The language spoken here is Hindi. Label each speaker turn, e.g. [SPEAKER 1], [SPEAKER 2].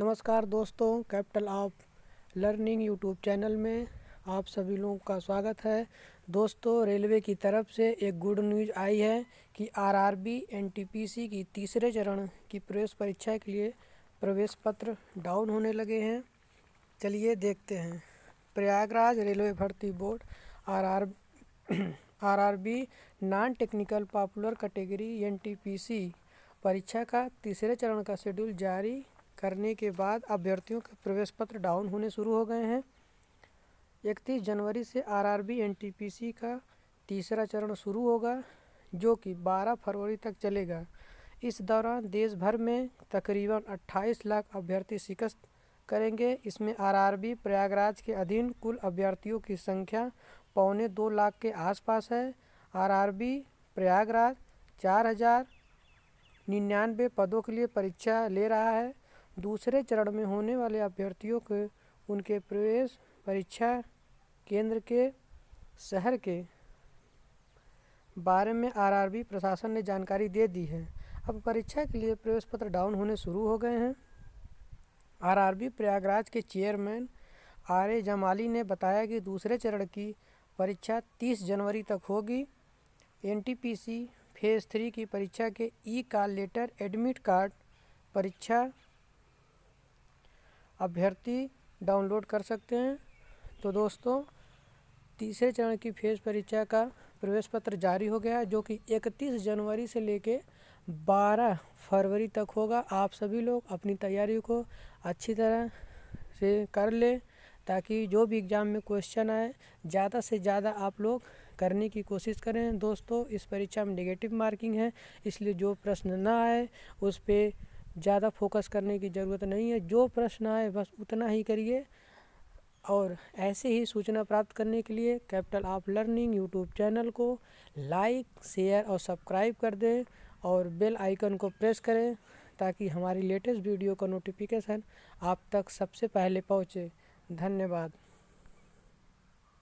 [SPEAKER 1] नमस्कार दोस्तों capital of learning YouTube channel में आप सभी लोगों का स्वागत है दोस्तों रेलवे की तरफ से एक गुड न्यूज़ आई है कि आरआरबी एनटीपीसी की तीसरे चरण की प्रवेश परीक्षा के लिए प्रवेश पत्र डाउन होने लगे हैं चलिए देखते हैं प्रयागराज रेलवे भर्ती board RR RRB non technical popular category NTPC परीक्षा का तीसरे चरण का शेड्यूल जारी करने के बाद अभ्यर्थियों के प्रवेश पत्र डाउन होने शुरू हो गए हैं इकतीस जनवरी से आरआरबी एनटीपीसी का तीसरा चरण शुरू होगा जो कि 12 फरवरी तक चलेगा इस दौरान देश भर में तकरीबन 28 लाख अभ्यर्थी शिकस्त करेंगे इसमें आरआरबी प्रयागराज के अधीन कुल अभ्यर्थियों की संख्या पौने दो लाख के आसपास है आरआरबी प्रयागराज चार हज़ार निन्यानवे पदों के लिए परीक्षा ले रहा है दूसरे चरण में होने वाले अभ्यर्थियों को उनके प्रवेश परीक्षा केंद्र के शहर के बारे में आरआरबी प्रशासन ने जानकारी दे दी है अब परीक्षा के लिए प्रवेश पत्र डाउन होने शुरू हो गए हैं आरआरबी प्रयागराज के चेयरमैन आर ए जमाली ने बताया कि दूसरे चरण की परीक्षा 30 जनवरी तक होगी एनटीपीसी फेज़ थ्री की परीक्षा के e call letter admit card परीक्षा अभ्यर्थी डाउनलोड कर सकते हैं तो दोस्तों तीसरे चरण की फेज परीक्षा का प्रवेश पत्र जारी हो गया है जो कि 31 जनवरी से लेके 12 फरवरी तक होगा आप सभी लोग अपनी तैयारी को अच्छी तरह से कर लें ताकि जो भी एग्ज़ाम में क्वेश्चन आए ज़्यादा से ज़्यादा आप लोग करने की कोशिश करें दोस्तों इस परीक्षा में नेगेटिव मार्किंग है इसलिए जो प्रश्न ना आए उस पर ज़्यादा फोकस करने की ज़रूरत नहीं है जो प्रश्न आए बस उतना ही करिए और ऐसे ही सूचना प्राप्त करने के लिए capital of learning YouTube channel को लाइक शेयर और सब्सक्राइब कर दें और बेल आइकन को प्रेस करें ताकि हमारी लेटेस्ट वीडियो का नोटिफिकेशन आप तक सबसे पहले पहुँचे धन्यवाद